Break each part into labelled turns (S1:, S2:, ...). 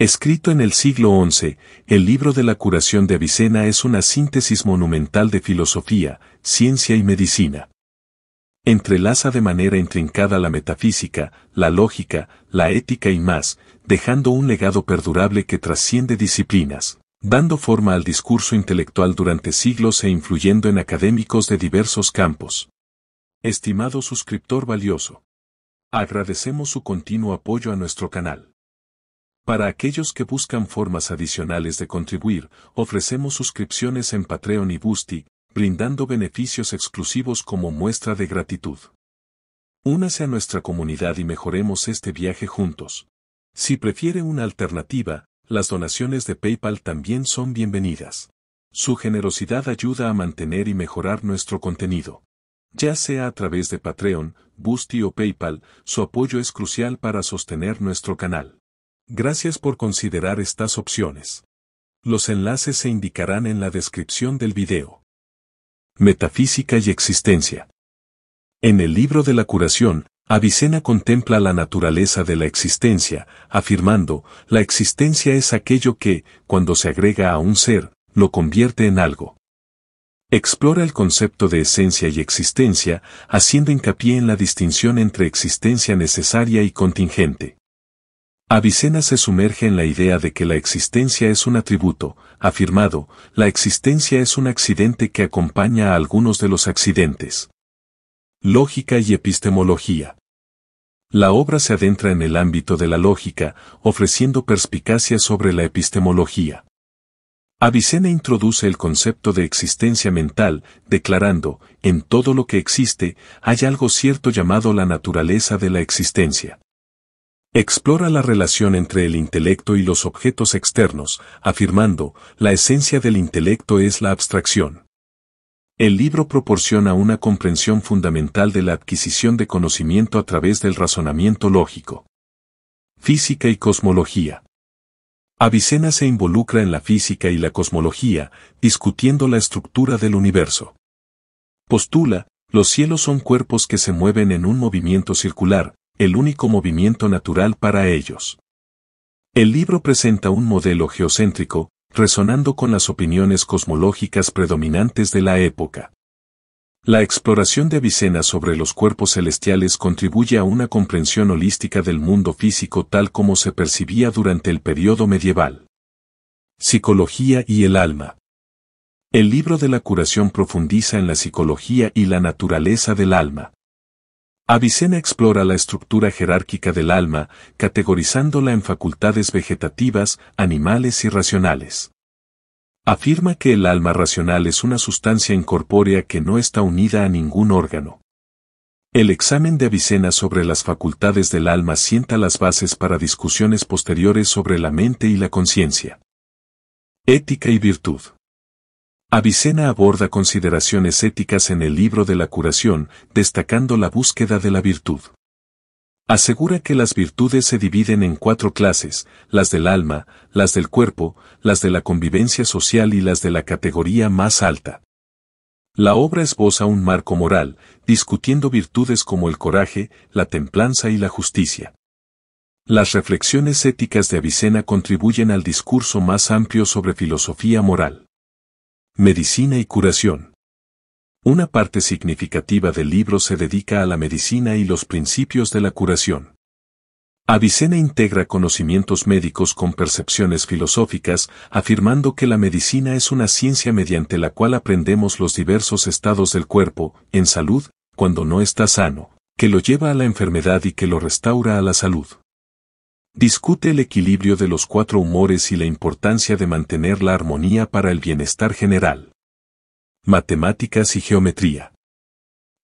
S1: Escrito en el siglo XI, el libro de la curación de Avicena es una síntesis monumental de filosofía, ciencia y medicina. Entrelaza de manera intrincada la metafísica, la lógica, la ética y más, dejando un legado perdurable que trasciende disciplinas, dando forma al discurso intelectual durante siglos e influyendo en académicos de diversos campos. Estimado suscriptor valioso, agradecemos su continuo apoyo a nuestro canal. Para aquellos que buscan formas adicionales de contribuir, ofrecemos suscripciones en Patreon y Boosty, brindando beneficios exclusivos como muestra de gratitud. Únase a nuestra comunidad y mejoremos este viaje juntos. Si prefiere una alternativa, las donaciones de PayPal también son bienvenidas. Su generosidad ayuda a mantener y mejorar nuestro contenido. Ya sea a través de Patreon, Boosty o PayPal, su apoyo es crucial para sostener nuestro canal. Gracias por considerar estas opciones. Los enlaces se indicarán en la descripción del video. Metafísica y existencia. En el libro de la curación, Avicena contempla la naturaleza de la existencia, afirmando, la existencia es aquello que, cuando se agrega a un ser, lo convierte en algo. Explora el concepto de esencia y existencia, haciendo hincapié en la distinción entre existencia necesaria y contingente. Avicena se sumerge en la idea de que la existencia es un atributo, afirmado, la existencia es un accidente que acompaña a algunos de los accidentes. Lógica y epistemología. La obra se adentra en el ámbito de la lógica, ofreciendo perspicacia sobre la epistemología. Avicena introduce el concepto de existencia mental, declarando, en todo lo que existe, hay algo cierto llamado la naturaleza de la existencia. Explora la relación entre el intelecto y los objetos externos, afirmando, la esencia del intelecto es la abstracción. El libro proporciona una comprensión fundamental de la adquisición de conocimiento a través del razonamiento lógico. Física y cosmología. Avicena se involucra en la física y la cosmología, discutiendo la estructura del universo. Postula, los cielos son cuerpos que se mueven en un movimiento circular, el único movimiento natural para ellos. El libro presenta un modelo geocéntrico, resonando con las opiniones cosmológicas predominantes de la época. La exploración de Avicena sobre los cuerpos celestiales contribuye a una comprensión holística del mundo físico tal como se percibía durante el periodo medieval. Psicología y el alma. El libro de la curación profundiza en la psicología y la naturaleza del alma. Avicena explora la estructura jerárquica del alma, categorizándola en facultades vegetativas, animales y racionales. Afirma que el alma racional es una sustancia incorpórea que no está unida a ningún órgano. El examen de Avicena sobre las facultades del alma sienta las bases para discusiones posteriores sobre la mente y la conciencia. Ética y virtud. Avicena aborda consideraciones éticas en el libro de la curación, destacando la búsqueda de la virtud. Asegura que las virtudes se dividen en cuatro clases, las del alma, las del cuerpo, las de la convivencia social y las de la categoría más alta. La obra esboza un marco moral, discutiendo virtudes como el coraje, la templanza y la justicia. Las reflexiones éticas de Avicena contribuyen al discurso más amplio sobre filosofía moral. Medicina y curación. Una parte significativa del libro se dedica a la medicina y los principios de la curación. Avicena integra conocimientos médicos con percepciones filosóficas, afirmando que la medicina es una ciencia mediante la cual aprendemos los diversos estados del cuerpo, en salud, cuando no está sano, que lo lleva a la enfermedad y que lo restaura a la salud discute el equilibrio de los cuatro humores y la importancia de mantener la armonía para el bienestar general. Matemáticas y geometría.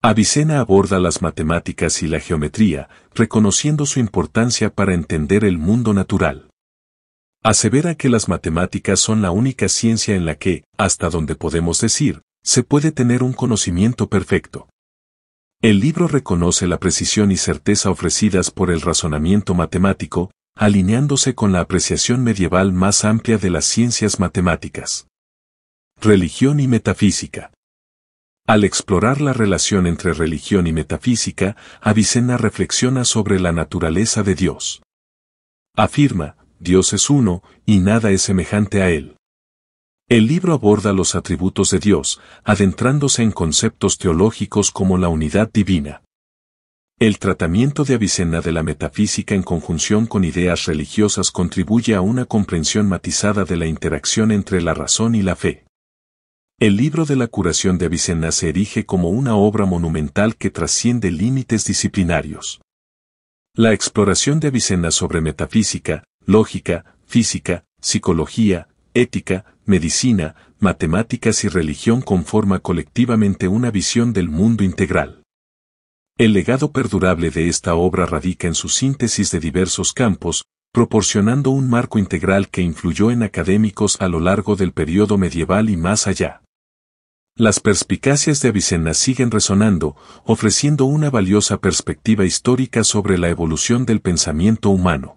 S1: Avicena aborda las matemáticas y la geometría, reconociendo su importancia para entender el mundo natural. Asevera que las matemáticas son la única ciencia en la que, hasta donde podemos decir, se puede tener un conocimiento perfecto. El libro reconoce la precisión y certeza ofrecidas por el razonamiento matemático, alineándose con la apreciación medieval más amplia de las ciencias matemáticas. Religión y metafísica. Al explorar la relación entre religión y metafísica, Avicena reflexiona sobre la naturaleza de Dios. Afirma, Dios es uno, y nada es semejante a Él. El libro aborda los atributos de Dios, adentrándose en conceptos teológicos como la unidad divina. El tratamiento de Avicena de la metafísica en conjunción con ideas religiosas contribuye a una comprensión matizada de la interacción entre la razón y la fe. El libro de la curación de Avicena se erige como una obra monumental que trasciende límites disciplinarios. La exploración de Avicena sobre metafísica, lógica, física, psicología, ética, medicina, matemáticas y religión conforma colectivamente una visión del mundo integral. El legado perdurable de esta obra radica en su síntesis de diversos campos, proporcionando un marco integral que influyó en académicos a lo largo del periodo medieval y más allá. Las perspicacias de Avicenna siguen resonando, ofreciendo una valiosa perspectiva histórica sobre la evolución del pensamiento humano.